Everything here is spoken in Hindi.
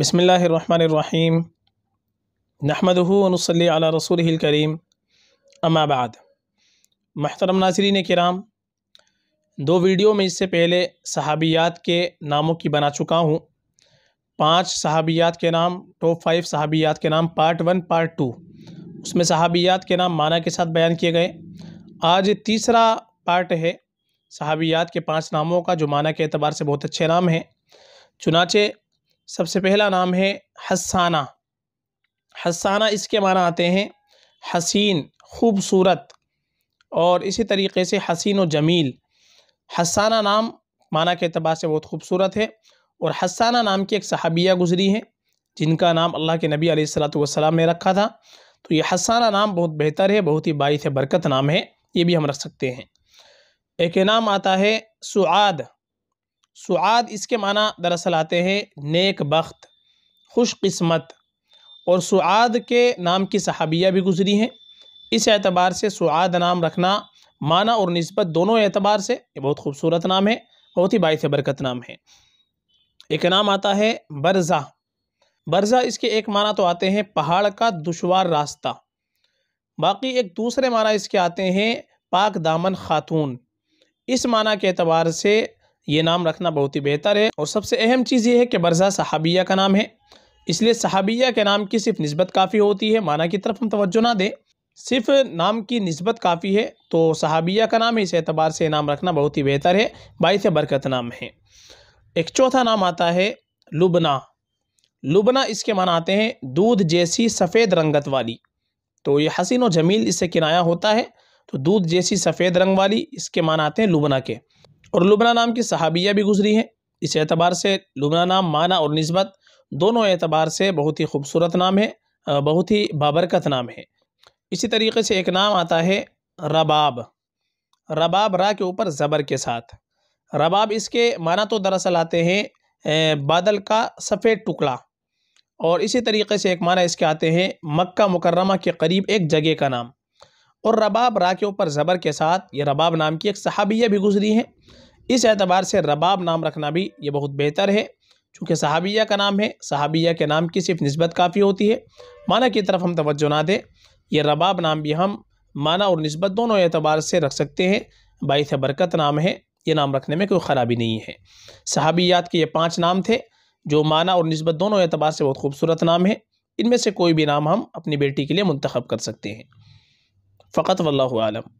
बसमीम नहमदूनसली अला रसूल करीम अमाबाद महतरम नाजरीन कराम दो वीडियो में इससे पहले सहाबियात के नामों की बना चुका हूँ पांच सहाबियात के नाम टॉप फाइव सहाबियात के नाम पार्ट वन पार्ट टू उसमें सहाबियात के नाम माना के साथ बयान किए गए आज तीसरा पार्ट है सहाबियात के पांच नामों का जो माना के अतबार से बहुत अच्छे नाम हैं चुनाचे सबसे पहला नाम है हसाना हसाना इसके माना आते हैं हसीन खूबसूरत और इसी तरीके से हसीन व जमील हसाना नाम माना के अतबार से बहुत खूबसूरत है और हसाना नाम की एक सहाबिया गुजरी है जिनका नाम अल्लाह के नबी वसल्लम ने रखा था तो ये हसाना नाम बहुत बेहतर है बहुत ही बाइस बरकत नाम है ये भी हम रख सकते हैं एक नाम आता है सुआद सुद इसके माना दरअसल आते हैं नेक बख्त खुशकस्मत और सुद के नाम की सहाबिया भी गुजरी हैं इस एतबार से सुद नाम रखना माना और नस्बत दोनों एतबार से ये बहुत खूबसूरत नाम है बहुत ही बायस बरकत नाम है एक नाम आता है बरज़ा बरज़ा इसके एक माना तो आते हैं पहाड़ का दुशवार रास्ता बाकी एक दूसरे माना इसके आते हैं पाक दामन खातून इस माना के अतबार से ये नाम रखना बहुत ही बेहतर है और सबसे अहम चीज़ ये है कि बरसा सहाबिया का नाम है इसलिए सहाबिया के नाम की सिर्फ नस्बत काफ़ी होती है माना की तरफ हम तवज्जो ना दें सिर्फ नाम की नस्बत काफ़ी है तो सहाबिया का नाम इस एतबार से नाम रखना बहुत ही बेहतर है से बरकत नाम है एक चौथा नाम आता है लुबना लुबना इसके मान आते हैं दूध जैसी सफ़ेद रंगत वाली तो ये हसिन व जमील इससे किनाया होता है तो दूध जैसी सफ़ेद रंग वाली इसके मान आते हैं लुबना के और लुबना नाम की सहाबिया भी गुजरी हैं इस एतबार से लुबना नाम माना और नस्बत दोनों एतबार से बहुत ही खूबसूरत नाम है बहुत ही बाबरकत नाम है इसी तरीके से एक नाम आता है रबाब रबाब रा के ऊपर ज़बर के साथ रबाब इसके माना तो दरअसल आते हैं बादल का सफ़ेद टुकड़ा और इसी तरीके से एक माना इसके आते हैं मक्का मुकर्रमा के करीब एक जगह का नाम और रबाब रा के ऊपर ज़बर के साथ ये रबाब नाम की एक सहाबिया भी गुजरी हैं इस एतबार से रबाब नाम रखना भी ये बहुत बेहतर है चूँकि सहाबिया का नाम है सहाबिया के नाम की सिर्फ नस्बत काफ़ी होती है माना की तरफ हम तोज्जो ना दें यह रबाब नाम भी हम माना और नस्बत दोनों एतबार से रख सकते हैं बाईस बरकत नाम है ये नाम रखने में कोई ख़राबी नहीं है सहाबियात के ये पाँच नाम थे जो माना और नस्बत दोनों एतबार से बहुत खूबसूरत नाम है इनमें से कोई भी नाम हम अपनी बेटी के लिए मंतखब कर सकते हैं फ़कत वल्लम